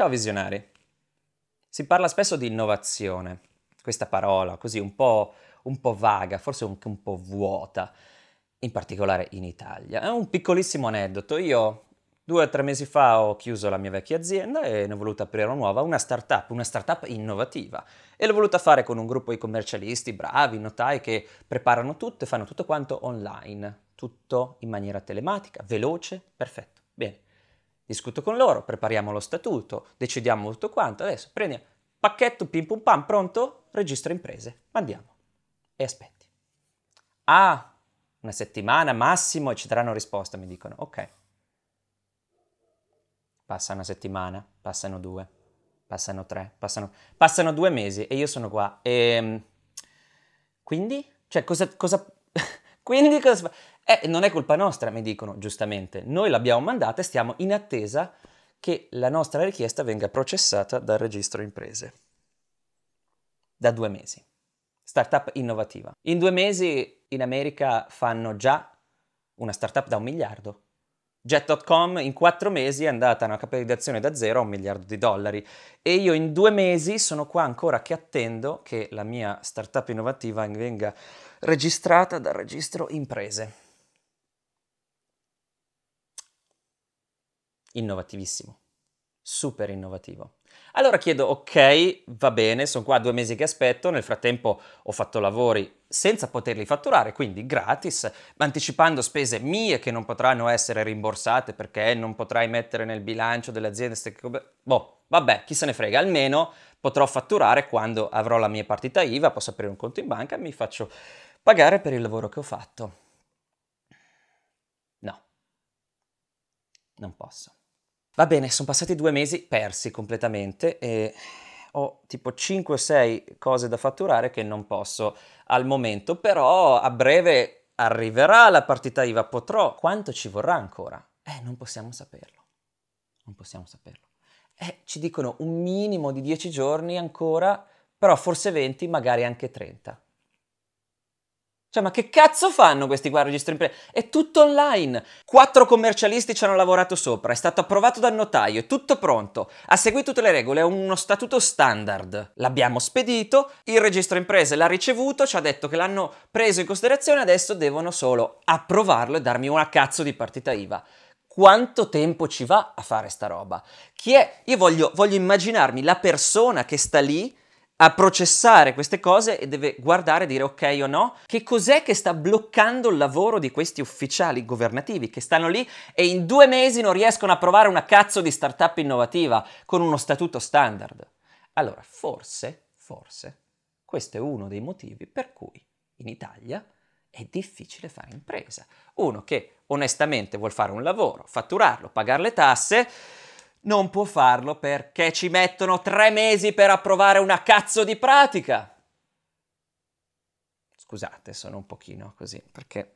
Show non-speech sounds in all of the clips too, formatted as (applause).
Ciao visionari! Si parla spesso di innovazione, questa parola così un po', un po vaga, forse anche un po' vuota, in particolare in Italia. È un piccolissimo aneddoto. Io due o tre mesi fa ho chiuso la mia vecchia azienda e ne ho voluta aprire una nuova, una startup, una startup innovativa. E l'ho voluta fare con un gruppo di commercialisti bravi, notai, che preparano tutto e fanno tutto quanto online, tutto in maniera telematica, veloce, perfetto. Bene discuto con loro, prepariamo lo statuto, decidiamo tutto quanto, adesso prendi pacchetto, pim pum pam, pronto? Registro imprese, mandiamo e aspetti. Ah, una settimana massimo e ci daranno risposta, mi dicono, ok. Passa una settimana, passano due, passano tre, passano, passano due mesi e io sono qua. E, ehm, quindi? Cioè, cosa... cosa (laughs) quindi cosa... fa? Eh, non è colpa nostra, mi dicono giustamente. Noi l'abbiamo mandata e stiamo in attesa che la nostra richiesta venga processata dal registro imprese. Da due mesi. Startup innovativa. In due mesi in America fanno già una startup da un miliardo. Jet.com in quattro mesi è andata a una capitalizzazione da zero a un miliardo di dollari e io in due mesi sono qua ancora che attendo che la mia startup innovativa venga registrata dal registro imprese. innovativissimo, super innovativo. Allora chiedo, ok, va bene, sono qua due mesi che aspetto, nel frattempo ho fatto lavori senza poterli fatturare, quindi gratis, anticipando spese mie che non potranno essere rimborsate perché non potrai mettere nel bilancio dell'azienda. Boh, vabbè, chi se ne frega, almeno potrò fatturare quando avrò la mia partita IVA, posso aprire un conto in banca e mi faccio pagare per il lavoro che ho fatto. No, non posso. Va bene, sono passati due mesi persi completamente e ho tipo 5 o 6 cose da fatturare che non posso al momento, però a breve arriverà la partita IVA, potrò. Quanto ci vorrà ancora? Eh, non possiamo saperlo. Non possiamo saperlo. Eh, ci dicono un minimo di 10 giorni ancora, però forse 20, magari anche 30. Cioè, ma che cazzo fanno questi qua registro imprese? È tutto online. Quattro commercialisti ci hanno lavorato sopra, è stato approvato dal notaio, è tutto pronto. Ha seguito tutte le regole, è uno statuto standard. L'abbiamo spedito, il registro imprese l'ha ricevuto, ci ha detto che l'hanno preso in considerazione, adesso devono solo approvarlo e darmi una cazzo di partita IVA quanto tempo ci va a fare sta roba? Chi è? Io voglio, voglio immaginarmi la persona che sta lì a processare queste cose e deve guardare e dire ok o no, che cos'è che sta bloccando il lavoro di questi ufficiali governativi che stanno lì e in due mesi non riescono a provare una cazzo di startup innovativa con uno statuto standard. Allora, forse, forse, questo è uno dei motivi per cui in Italia è difficile fare impresa. Uno che onestamente vuol fare un lavoro, fatturarlo, pagare le tasse, non può farlo perché ci mettono tre mesi per approvare una cazzo di pratica. Scusate, sono un pochino così, perché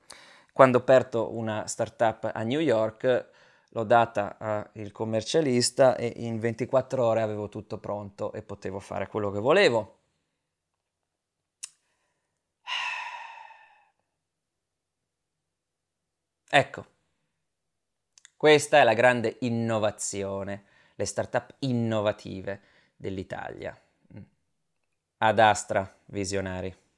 quando ho aperto una startup a New York l'ho data al commercialista e in 24 ore avevo tutto pronto e potevo fare quello che volevo. (sighs) Ecco, questa è la grande innovazione, le start-up innovative dell'Italia. Mm. Ad Astra, visionari.